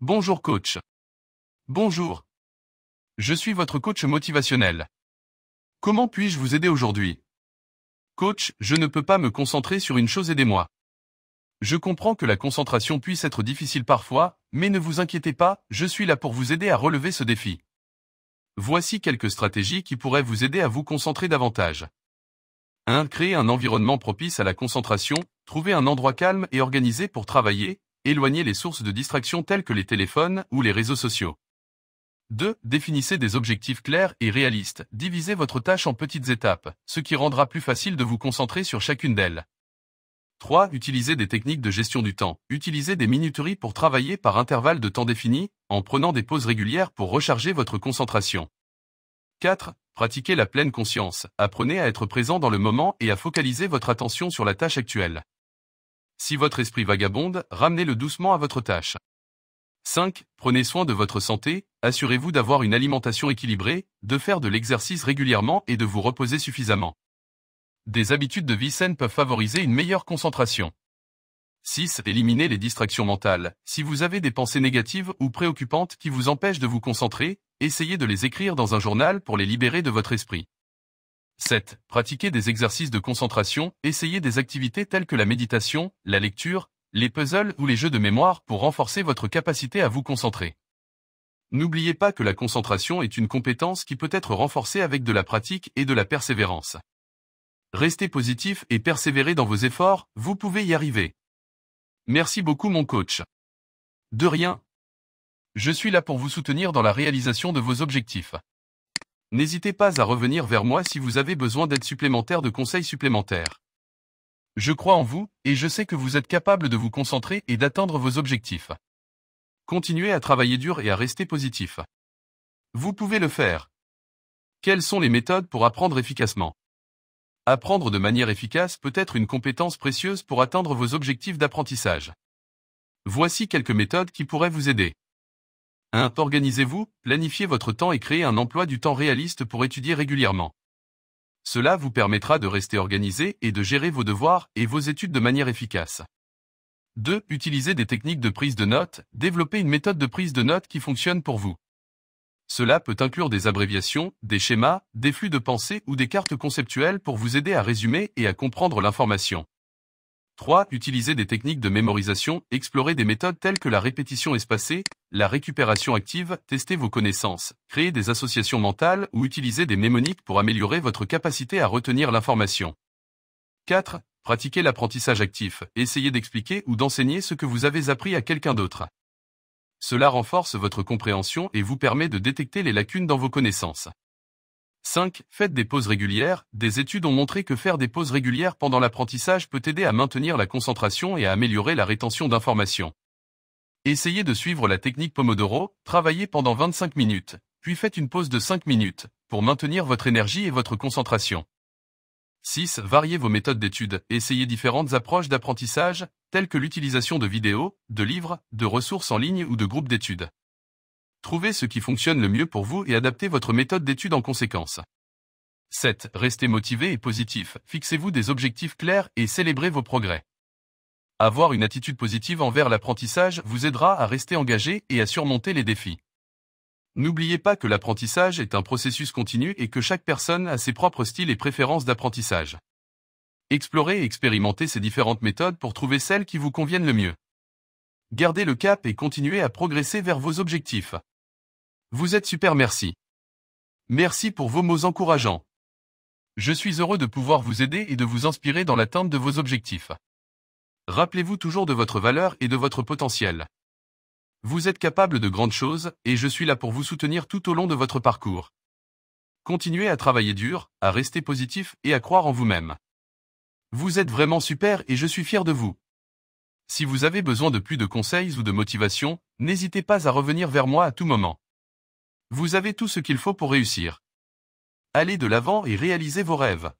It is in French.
Bonjour coach. Bonjour. Je suis votre coach motivationnel. Comment puis-je vous aider aujourd'hui Coach, je ne peux pas me concentrer sur une chose, aidez-moi. Je comprends que la concentration puisse être difficile parfois, mais ne vous inquiétez pas, je suis là pour vous aider à relever ce défi. Voici quelques stratégies qui pourraient vous aider à vous concentrer davantage. 1. Créer un environnement propice à la concentration, trouver un endroit calme et organisé pour travailler, Éloignez les sources de distraction telles que les téléphones ou les réseaux sociaux. 2. Définissez des objectifs clairs et réalistes. Divisez votre tâche en petites étapes, ce qui rendra plus facile de vous concentrer sur chacune d'elles. 3. Utilisez des techniques de gestion du temps. Utilisez des minuteries pour travailler par intervalles de temps définis, en prenant des pauses régulières pour recharger votre concentration. 4. Pratiquez la pleine conscience. Apprenez à être présent dans le moment et à focaliser votre attention sur la tâche actuelle. Si votre esprit vagabonde, ramenez-le doucement à votre tâche. 5. Prenez soin de votre santé, assurez-vous d'avoir une alimentation équilibrée, de faire de l'exercice régulièrement et de vous reposer suffisamment. Des habitudes de vie saines peuvent favoriser une meilleure concentration. 6. Éliminez les distractions mentales. Si vous avez des pensées négatives ou préoccupantes qui vous empêchent de vous concentrer, essayez de les écrire dans un journal pour les libérer de votre esprit. 7. Pratiquez des exercices de concentration, essayez des activités telles que la méditation, la lecture, les puzzles ou les jeux de mémoire pour renforcer votre capacité à vous concentrer. N'oubliez pas que la concentration est une compétence qui peut être renforcée avec de la pratique et de la persévérance. Restez positif et persévérez dans vos efforts, vous pouvez y arriver. Merci beaucoup mon coach. De rien. Je suis là pour vous soutenir dans la réalisation de vos objectifs. N'hésitez pas à revenir vers moi si vous avez besoin d'aide supplémentaire, de conseils supplémentaires. Je crois en vous, et je sais que vous êtes capable de vous concentrer et d'atteindre vos objectifs. Continuez à travailler dur et à rester positif. Vous pouvez le faire. Quelles sont les méthodes pour apprendre efficacement Apprendre de manière efficace peut être une compétence précieuse pour atteindre vos objectifs d'apprentissage. Voici quelques méthodes qui pourraient vous aider. 1. Organisez-vous, planifiez votre temps et créez un emploi du temps réaliste pour étudier régulièrement. Cela vous permettra de rester organisé et de gérer vos devoirs et vos études de manière efficace. 2. Utilisez des techniques de prise de notes, développez une méthode de prise de notes qui fonctionne pour vous. Cela peut inclure des abréviations, des schémas, des flux de pensée ou des cartes conceptuelles pour vous aider à résumer et à comprendre l'information. 3. Utiliser des techniques de mémorisation, explorer des méthodes telles que la répétition espacée, la récupération active, tester vos connaissances, créer des associations mentales ou utiliser des mnémoniques pour améliorer votre capacité à retenir l'information. 4. Pratiquer l'apprentissage actif, essayez d'expliquer ou d'enseigner ce que vous avez appris à quelqu'un d'autre. Cela renforce votre compréhension et vous permet de détecter les lacunes dans vos connaissances. 5. Faites des pauses régulières. Des études ont montré que faire des pauses régulières pendant l'apprentissage peut aider à maintenir la concentration et à améliorer la rétention d'informations. Essayez de suivre la technique Pomodoro, travaillez pendant 25 minutes, puis faites une pause de 5 minutes, pour maintenir votre énergie et votre concentration. 6. Variez vos méthodes d'étude. Essayez différentes approches d'apprentissage, telles que l'utilisation de vidéos, de livres, de ressources en ligne ou de groupes d'études. Trouvez ce qui fonctionne le mieux pour vous et adaptez votre méthode d'étude en conséquence. 7. Restez motivé et positif. Fixez-vous des objectifs clairs et célébrez vos progrès. Avoir une attitude positive envers l'apprentissage vous aidera à rester engagé et à surmonter les défis. N'oubliez pas que l'apprentissage est un processus continu et que chaque personne a ses propres styles et préférences d'apprentissage. Explorez et expérimentez ces différentes méthodes pour trouver celles qui vous conviennent le mieux. Gardez le cap et continuez à progresser vers vos objectifs. Vous êtes super merci. Merci pour vos mots encourageants. Je suis heureux de pouvoir vous aider et de vous inspirer dans l'atteinte de vos objectifs. Rappelez-vous toujours de votre valeur et de votre potentiel. Vous êtes capable de grandes choses et je suis là pour vous soutenir tout au long de votre parcours. Continuez à travailler dur, à rester positif et à croire en vous-même. Vous êtes vraiment super et je suis fier de vous. Si vous avez besoin de plus de conseils ou de motivation, n'hésitez pas à revenir vers moi à tout moment. Vous avez tout ce qu'il faut pour réussir. Allez de l'avant et réalisez vos rêves.